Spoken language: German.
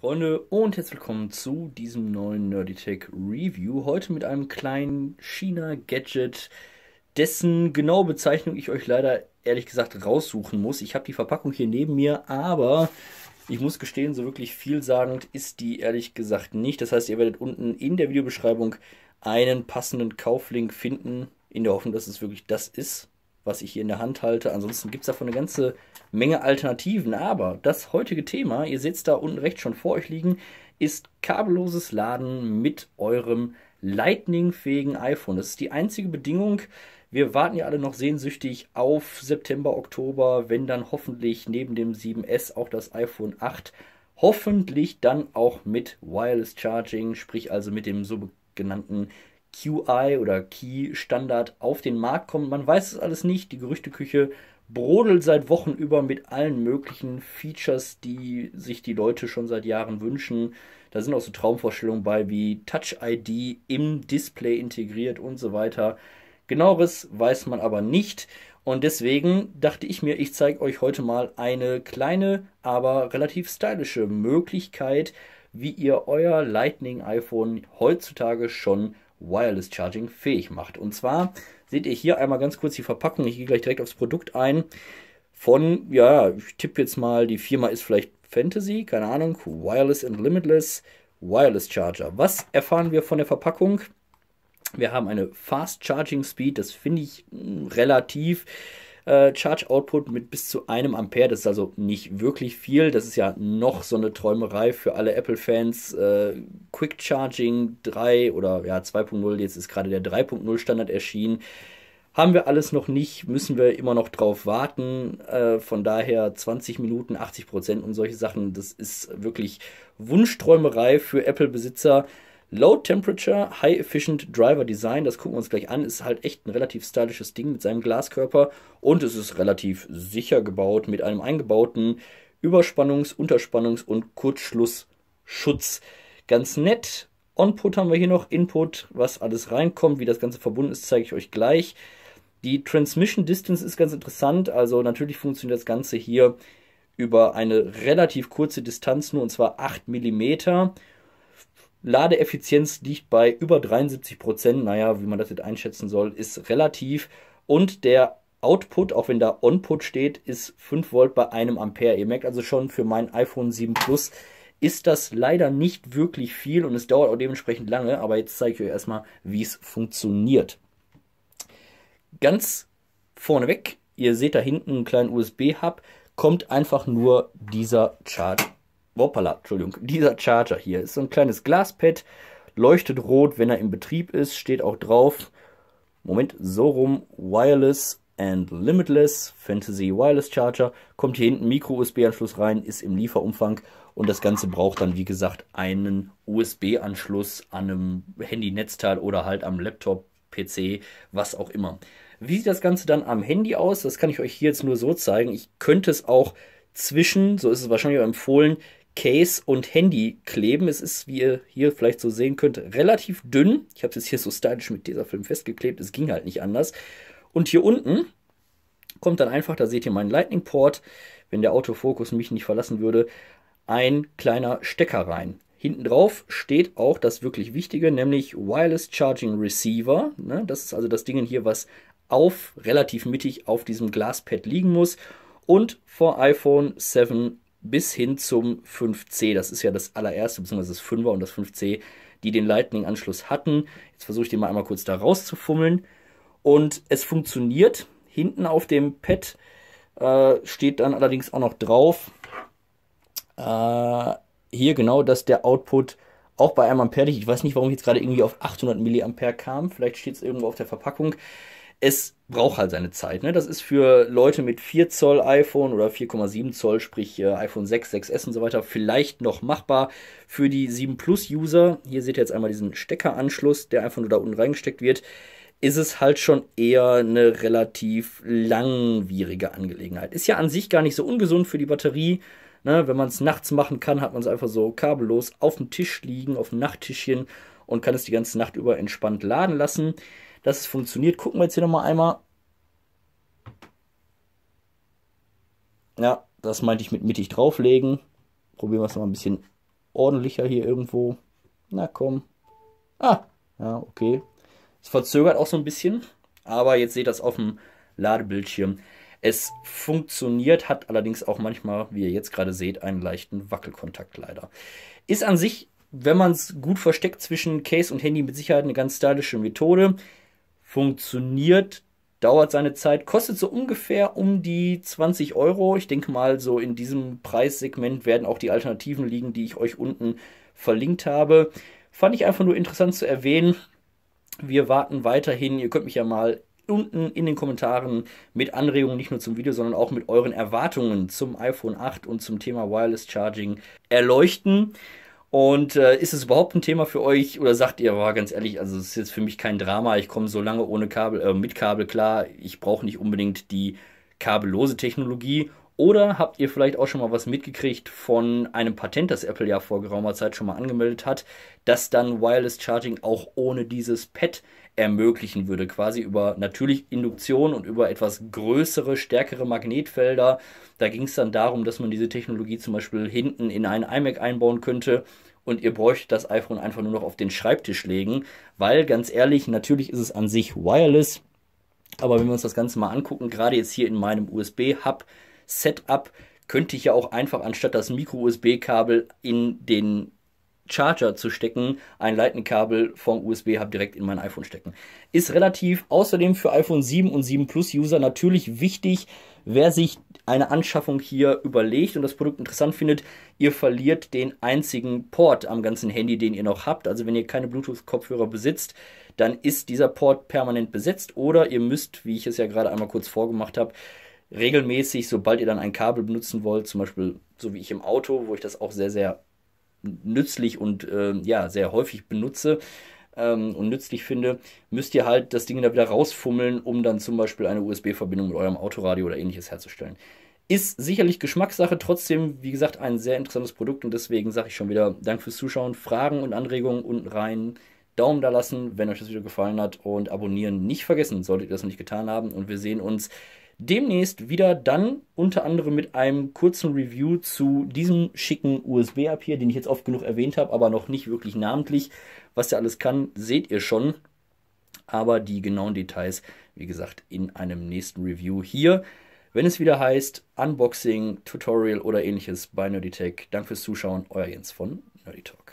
Freunde und herzlich willkommen zu diesem neuen Nerditech Review. Heute mit einem kleinen China-Gadget, dessen genaue Bezeichnung ich euch leider ehrlich gesagt raussuchen muss. Ich habe die Verpackung hier neben mir, aber ich muss gestehen, so wirklich vielsagend ist die ehrlich gesagt nicht. Das heißt, ihr werdet unten in der Videobeschreibung einen passenden Kauflink finden, in der Hoffnung, dass es wirklich das ist, was ich hier in der Hand halte. Ansonsten gibt es davon eine ganze Menge Alternativen. Aber das heutige Thema, ihr seht es da unten rechts schon vor euch liegen, ist kabelloses Laden mit eurem Lightning-fähigen iPhone. Das ist die einzige Bedingung. Wir warten ja alle noch sehnsüchtig auf September, Oktober, wenn dann hoffentlich neben dem 7S auch das iPhone 8 hoffentlich dann auch mit Wireless Charging, sprich also mit dem so genannten QI oder Key-Standard auf den Markt kommt. Man weiß es alles nicht. Die Gerüchteküche brodelt seit Wochen über mit allen möglichen Features, die sich die Leute schon seit Jahren wünschen. Da sind auch so Traumvorstellungen bei wie Touch ID im Display integriert und so weiter. Genaueres weiß man aber nicht. Und deswegen dachte ich mir, ich zeige euch heute mal eine kleine, aber relativ stylische Möglichkeit, wie ihr euer Lightning iPhone heutzutage schon Wireless Charging fähig macht. Und zwar seht ihr hier einmal ganz kurz die Verpackung. Ich gehe gleich direkt aufs Produkt ein. Von, ja, ich tippe jetzt mal, die Firma ist vielleicht Fantasy, keine Ahnung, Wireless and Limitless Wireless Charger. Was erfahren wir von der Verpackung? Wir haben eine Fast Charging Speed, das finde ich hm, relativ. Äh, Charge Output mit bis zu einem Ampere. Das ist also nicht wirklich viel. Das ist ja noch so eine Träumerei für alle Apple-Fans. Äh, Quick Charging 3 oder ja 2.0, jetzt ist gerade der 3.0 Standard erschienen. Haben wir alles noch nicht, müssen wir immer noch drauf warten. Äh, von daher 20 Minuten, 80 Prozent und solche Sachen, das ist wirklich Wunschträumerei für Apple-Besitzer. Low Temperature, High Efficient Driver Design, das gucken wir uns gleich an, ist halt echt ein relativ stylisches Ding mit seinem Glaskörper und es ist relativ sicher gebaut mit einem eingebauten Überspannungs-, Unterspannungs- und Kurzschlussschutz. Ganz nett. Onput haben wir hier noch, Input, was alles reinkommt, wie das Ganze verbunden ist, zeige ich euch gleich. Die Transmission Distance ist ganz interessant, also natürlich funktioniert das Ganze hier über eine relativ kurze Distanz, nur und zwar 8 mm. Ladeeffizienz liegt bei über 73 Prozent. Naja, wie man das jetzt einschätzen soll, ist relativ. Und der Output, auch wenn da Onput steht, ist 5 Volt bei einem Ampere. Ihr merkt also schon, für mein iPhone 7 Plus ist das leider nicht wirklich viel und es dauert auch dementsprechend lange. Aber jetzt zeige ich euch erstmal, wie es funktioniert. Ganz vorneweg, ihr seht da hinten einen kleinen USB-Hub, kommt einfach nur dieser Chart Wopala, Entschuldigung, dieser Charger hier ist so ein kleines Glaspad, leuchtet rot, wenn er im Betrieb ist, steht auch drauf, Moment, so rum, Wireless and Limitless Fantasy Wireless Charger, kommt hier hinten Micro-USB-Anschluss rein, ist im Lieferumfang und das Ganze braucht dann, wie gesagt, einen USB-Anschluss an einem Handy-Netzteil oder halt am Laptop, PC, was auch immer. Wie sieht das Ganze dann am Handy aus? Das kann ich euch hier jetzt nur so zeigen. Ich könnte es auch zwischen, so ist es wahrscheinlich auch empfohlen, Case und Handy kleben. Es ist, wie ihr hier vielleicht so sehen könnt, relativ dünn. Ich habe es jetzt hier so stylisch mit dieser Film festgeklebt. Es ging halt nicht anders. Und hier unten kommt dann einfach, da seht ihr meinen Lightning Port, wenn der Autofokus mich nicht verlassen würde, ein kleiner Stecker rein. Hinten drauf steht auch das wirklich Wichtige, nämlich Wireless Charging Receiver. Ne, das ist also das Ding hier, was auf relativ mittig auf diesem Glaspad liegen muss. Und vor iPhone 7 bis hin zum 5C. Das ist ja das allererste, beziehungsweise das 5er und das 5C, die den Lightning-Anschluss hatten. Jetzt versuche ich den mal einmal kurz da rauszufummeln. Und es funktioniert. Hinten auf dem Pad äh, steht dann allerdings auch noch drauf, äh, hier genau, dass der Output auch bei einem Ampere liegt. Ich weiß nicht, warum ich jetzt gerade irgendwie auf 800 mA kam. Vielleicht steht es irgendwo auf der Verpackung es braucht halt seine Zeit. Ne? Das ist für Leute mit 4 Zoll iPhone oder 4,7 Zoll, sprich äh, iPhone 6, 6S und so weiter, vielleicht noch machbar. Für die 7 Plus User, hier seht ihr jetzt einmal diesen Steckeranschluss, der einfach nur da unten reingesteckt wird, ist es halt schon eher eine relativ langwierige Angelegenheit. Ist ja an sich gar nicht so ungesund für die Batterie. Ne? Wenn man es nachts machen kann, hat man es einfach so kabellos auf dem Tisch liegen, auf dem Nachttischchen und kann es die ganze Nacht über entspannt laden lassen dass es funktioniert. Gucken wir jetzt hier nochmal einmal. Ja, das meinte ich mit mittig drauflegen. Probieren wir es nochmal ein bisschen ordentlicher hier irgendwo. Na komm. Ah, ja, okay. Es verzögert auch so ein bisschen, aber jetzt seht ihr das auf dem Ladebildschirm. Es funktioniert, hat allerdings auch manchmal, wie ihr jetzt gerade seht, einen leichten Wackelkontakt leider. Ist an sich, wenn man es gut versteckt zwischen Case und Handy, mit Sicherheit eine ganz stylische Methode funktioniert, dauert seine Zeit, kostet so ungefähr um die 20 Euro. Ich denke mal, so in diesem Preissegment werden auch die Alternativen liegen, die ich euch unten verlinkt habe. Fand ich einfach nur interessant zu erwähnen. Wir warten weiterhin. Ihr könnt mich ja mal unten in den Kommentaren mit Anregungen nicht nur zum Video, sondern auch mit euren Erwartungen zum iPhone 8 und zum Thema Wireless Charging erleuchten. Und äh, ist es überhaupt ein Thema für euch oder sagt ihr, war ganz ehrlich, also es ist jetzt für mich kein Drama, ich komme so lange ohne Kabel, äh, mit Kabel klar, ich brauche nicht unbedingt die kabellose Technologie oder habt ihr vielleicht auch schon mal was mitgekriegt von einem Patent, das Apple ja vor geraumer Zeit schon mal angemeldet hat, das dann Wireless Charging auch ohne dieses Pad ermöglichen würde, quasi über natürlich Induktion und über etwas größere, stärkere Magnetfelder. Da ging es dann darum, dass man diese Technologie zum Beispiel hinten in einen iMac einbauen könnte und ihr bräuchtet das iPhone einfach nur noch auf den Schreibtisch legen, weil ganz ehrlich, natürlich ist es an sich wireless, aber wenn wir uns das Ganze mal angucken, gerade jetzt hier in meinem USB-Hub, Setup könnte ich ja auch einfach anstatt das Micro-USB-Kabel in den Charger zu stecken, ein Lightning-Kabel vom USB-Hub direkt in mein iPhone stecken. Ist relativ außerdem für iPhone 7 und 7 Plus-User natürlich wichtig, wer sich eine Anschaffung hier überlegt und das Produkt interessant findet, ihr verliert den einzigen Port am ganzen Handy, den ihr noch habt. Also wenn ihr keine Bluetooth-Kopfhörer besitzt, dann ist dieser Port permanent besetzt oder ihr müsst, wie ich es ja gerade einmal kurz vorgemacht habe, regelmäßig, sobald ihr dann ein Kabel benutzen wollt, zum Beispiel so wie ich im Auto, wo ich das auch sehr, sehr nützlich und äh, ja, sehr häufig benutze ähm, und nützlich finde, müsst ihr halt das Ding da wieder rausfummeln, um dann zum Beispiel eine USB-Verbindung mit eurem Autoradio oder ähnliches herzustellen. Ist sicherlich Geschmackssache, trotzdem, wie gesagt, ein sehr interessantes Produkt und deswegen sage ich schon wieder, Dank fürs Zuschauen, Fragen und Anregungen unten rein. Daumen da lassen, wenn euch das Video gefallen hat und abonnieren nicht vergessen, solltet ihr das noch nicht getan haben. Und wir sehen uns demnächst wieder dann unter anderem mit einem kurzen Review zu diesem schicken usb app hier, den ich jetzt oft genug erwähnt habe, aber noch nicht wirklich namentlich. Was der alles kann, seht ihr schon. Aber die genauen Details, wie gesagt, in einem nächsten Review hier. Wenn es wieder heißt Unboxing, Tutorial oder ähnliches bei Nerdy Tech. Danke fürs Zuschauen, euer Jens von Nerdy Talk.